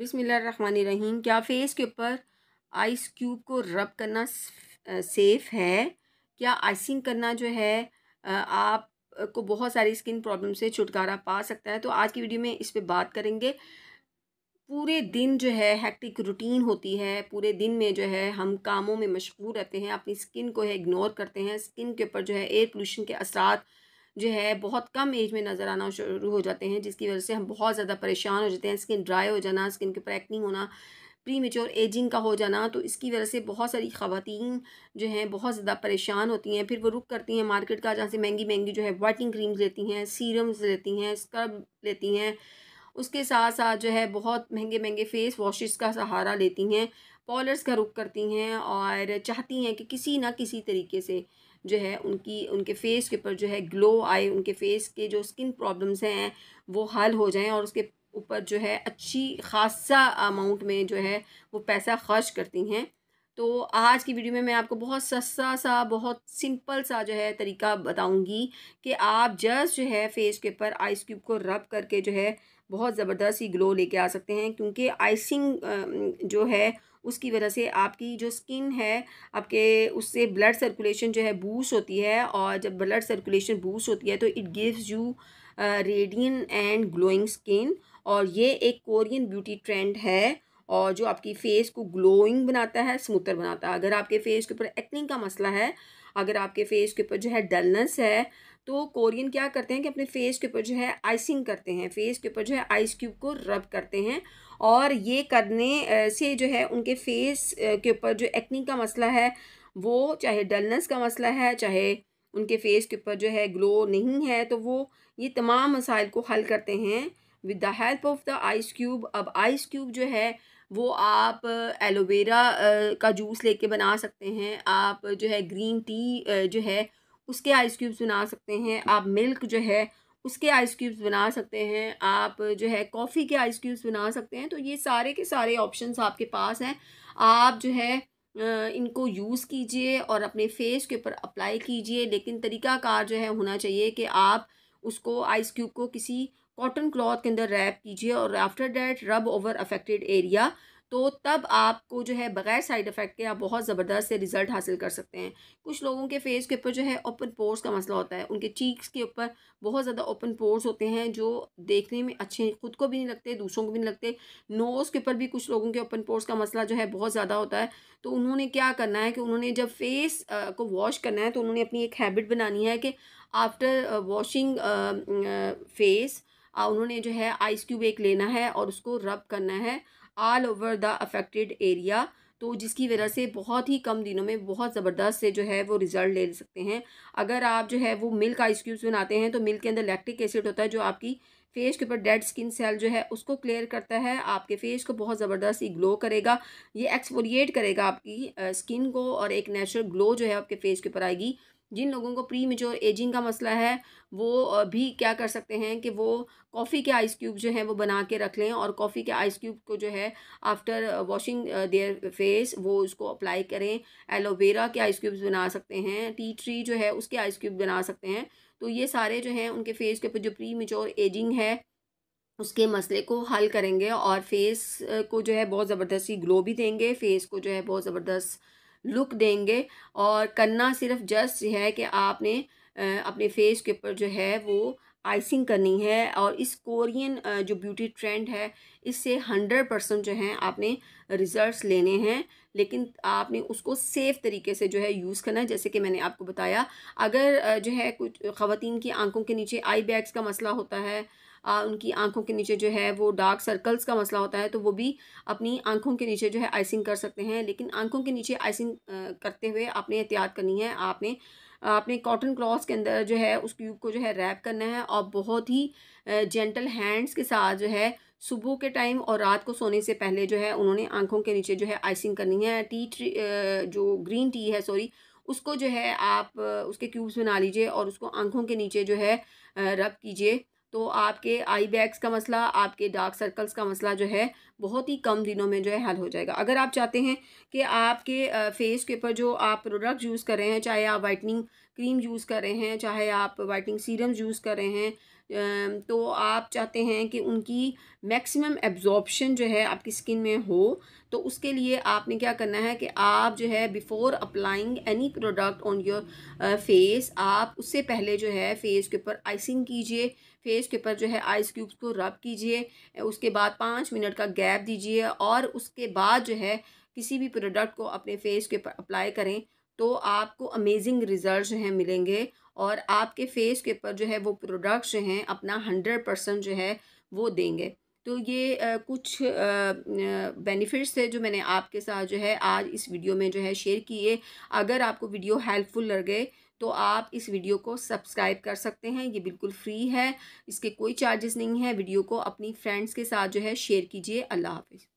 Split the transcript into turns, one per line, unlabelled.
रहीम क्या फेस के ऊपर आइस क्यूब को रब करना सेफ़ है क्या आइसिंग करना जो है आप को बहुत सारी स्किन प्रॉब्लम से छुटकारा पा सकता है तो आज की वीडियो में इस पर बात करेंगे पूरे दिन जो है हैक्टिक रूटीन होती है पूरे दिन में जो है हम कामों में मशगूल रहते हैं अपनी स्किन को है इग्नोर करते हैं स्किन के ऊपर जो है एयर पोल्यूशन के असरा जो है बहुत कम एज में नज़र आना शुरू हो जाते हैं जिसकी वजह से हम बहुत ज़्यादा परेशान हो जाते हैं स्किन ड्राई हो जाना स्किन के प्रैक्निंग होना प्री मेच्योर एजिंग का हो जाना तो इसकी वजह से बहुत सारी खातन जो हैं बहुत ज़्यादा परेशान होती हैं फिर वो रुक करती हैं मार्केट का जहाँ से महंगी महंगी जो है वाइटिंग क्रीम्स लेती हैं सीरम्स लेती हैं स्क्रब लेती हैं उसके साथ साथ जो है बहुत महंगे महंगे फेस वॉशेस का सहारा लेती हैं पॉलर्स का रुख करती हैं और चाहती हैं कि किसी ना किसी तरीके से जो है उनकी उनके फेस के ऊपर जो है ग्लो आए उनके फेस के जो स्किन प्रॉब्लम्स हैं वो हल हो जाएं और उसके ऊपर जो है अच्छी खासा अमाउंट में जो है वो पैसा खर्च करती हैं तो आज की वीडियो में मैं आपको बहुत सस्ता सा बहुत सिंपल सा जो है तरीका बताऊंगी कि आप जस्ट जो है फेस के ऊपर आइस क्यूब को रब करके जो है बहुत ज़बरदस्त ही ग्लो लेके आ सकते हैं क्योंकि आइसिंग जो है उसकी वजह से आपकी जो स्किन है आपके उससे ब्लड सर्कुलेशन जो है बूस्ट होती है और जब ब्लड सर्कुलेशन बूस्ट होती है तो it gives you radiant and glowing skin और ये एक कोरियन ब्यूटी ट्रेंड है और जो आपकी फ़ेस को ग्लोइंग बनाता है स्मूथर बनाता है अगर आपके फेस के ऊपर एक्निंग का मसला है अगर आपके फेस के ऊपर जो है डलनेस है तो कोरियन क्या करते हैं कि अपने फेस के ऊपर जो है आइसिंग करते हैं फेस के ऊपर जो है आइस क्यूब को रब करते हैं और ये करने से जो है उनके फेस के ऊपर जो एक्नी का मसला है वो चाहे डलनेस का मसला है चाहे उनके फेस के ऊपर जो है ग्लो नहीं है तो वो ये तमाम मसाइल को हल करते हैं with the help of the ice cube अब आइस क्यूब जो है वो आप एलोवेरा का जूस लेके बना सकते हैं आप जो है ग्रीन टी जो है उसके आइस क्यूब्स बना सकते हैं आप मिल्क जो है उसके आइस क्यूब्स बना सकते हैं आप जो है कॉफ़ी के आइस क्यूब्स बना सकते हैं तो ये सारे के सारे ऑप्शंस आपके पास हैं आप जो है इनको यूज़ कीजिए और अपने फेस के ऊपर अप्लाई कीजिए लेकिन तरीकाकार जो है होना चाहिए कि आप उसको आइस क्यूब को किसी कॉटन क्लॉथ के अंदर रैप कीजिए और after that rub over affected area तो तब आपको जो है बगैर साइड इफ़ेक्ट के आप बहुत ज़बरदस्त से रिज़ल्ट हासिल कर सकते हैं कुछ लोगों के फेस के ऊपर जो है ओपन पोर्स का मसला होता है उनके चीक्स के ऊपर बहुत ज़्यादा ओपन पोर्स होते हैं जो देखने में अच्छे खुद को भी नहीं लगते दूसरों को भी नहीं लगते नोज़ के ऊपर भी कुछ लोगों के ओपन पोर्स का मसला जो है बहुत ज़्यादा होता है तो उन्होंने क्या करना है कि उन्होंने जब फेस को वॉश करना है तो उन्होंने अपनी एक हैबिट बनानी है कि आफ्टर वॉशिंग फेस उन्होंने जो है आइस क्यूब एक लेना है और उसको रब करना है all over the affected area तो जिसकी वजह से बहुत ही कम दिनों में बहुत ज़बरदस्त से जो है वो रिज़ल्ट ले सकते हैं अगर आप जो है वो मिल्क आइस क्यूब्स बनाते हैं तो मिल्क के अंदर लैक्टिक एसिड होता है जो आपकी फेस के ऊपर डेड स्किन सेल जो है उसको क्लियर करता है आपके फेस को बहुत ज़बरदस्त ही ग्लो करेगा ये एक्सपोरिएट करेगा आपकी स्किन को और एक नेचुरल ग्लो जो है आपके फेस के ऊपर आएगी जिन लोगों को प्री मेच्योर एजिंग का मसला है वो भी क्या कर सकते हैं कि वो कॉफ़ी के आइस क्यूब जो हैं वो बना के रख लें और कॉफ़ी के आइस क्यूब को जो है आफ्टर वॉशिंग देयर फेस वो उसको अप्लाई करें एलोवेरा के आइस क्यूब्स बना सकते हैं टी ट्री जो है उसके आइस क्यूब बना सकते हैं तो ये सारे जो हैं उनके फेस के ऊपर जो प्री मेच्योर एजिंग है उसके मसले को हल करेंगे और फेस को जो है बहुत ज़बरदस्ती ग्लो भी देंगे फेस को जो है बहुत ज़बरदस्त लुक देंगे और करना सिर्फ जस्ट है कि आपने अपने फेस के ऊपर जो है वो आइसिंग करनी है और इस कोरियन जो ब्यूटी ट्रेंड है इससे हंड्रेड परसेंट जो है आपने रिजल्ट्स लेने हैं लेकिन आपने उसको सेफ़ तरीके से जो है यूज़ करना है जैसे कि मैंने आपको बताया अगर जो है कुछ ख़वान की आंखों के नीचे आई बैग्स का मसला होता है आ, उनकी आंखों के नीचे जो है वो डार्क सर्कल्स का मसला होता है तो वो भी अपनी आंखों के नीचे जो है आइसिंग कर सकते हैं लेकिन आंखों के नीचे आइसिंग करते हुए आपने एहतियात करनी है आपने आपने कॉटन क्लॉथ के अंदर जो है उस क्यूब को जो है रैप करना है और बहुत ही जेंटल हैंड्स के साथ जो है सुबह के टाइम और रात को सोने से पहले जो है उन्होंने आंखों के नीचे जो है आइसिंग करनी है टी ट्री जो ग्रीन टी है सॉरी उसको जो है आप उसके क्यूब्स बना लीजिए और उसको आंखों के नीचे जो है रब कीजिए तो आपके आई बैग्स का मसला आपके डार्क सर्कल्स का मसला जो है बहुत ही कम दिनों में जो है हल हो जाएगा अगर आप चाहते हैं कि आपके फेस के ऊपर जो आप प्रोडक्ट यूज़ कर रहे हैं चाहे आप वाइटनिंग क्रीम यूज़ कर रहे हैं चाहे आप वाइटनिंग सीरम यूज़ कर रहे हैं तो आप चाहते हैं कि उनकी मैक्सिमम एब्जॉर्बशन जो है आपकी स्किन में हो तो उसके लिए आपने क्या करना है कि आप जो है before applying any product on your face आप उससे पहले जो है फेस के ऊपर आइसिंग कीजिए फेस के ऊपर जो है आइस क्यूब्स को रब कीजिए उसके बाद पाँच मिनट का गैप दीजिए और उसके बाद जो है किसी भी प्रोडक्ट को अपने फेस के ऊपर अप्लाई करें तो आपको अमेजिंग रिज़ल्ट जो है मिलेंगे और आपके फेस के ऊपर जो है वो प्रोडक्ट्स जो हैं अपना हंड्रेड परसेंट जो है वो देंगे तो ये आ, कुछ बेनिफिट्स थे जो मैंने आपके साथ जो है आज इस वीडियो में जो है शेयर किए अगर आपको वीडियो हेल्पफुल लगे तो आप इस वीडियो को सब्सक्राइब कर सकते हैं ये बिल्कुल फ्री है इसके कोई चार्जेस नहीं है वीडियो को अपनी फ्रेंड्स के साथ जो है शेयर कीजिए अल्लाह हाफिज़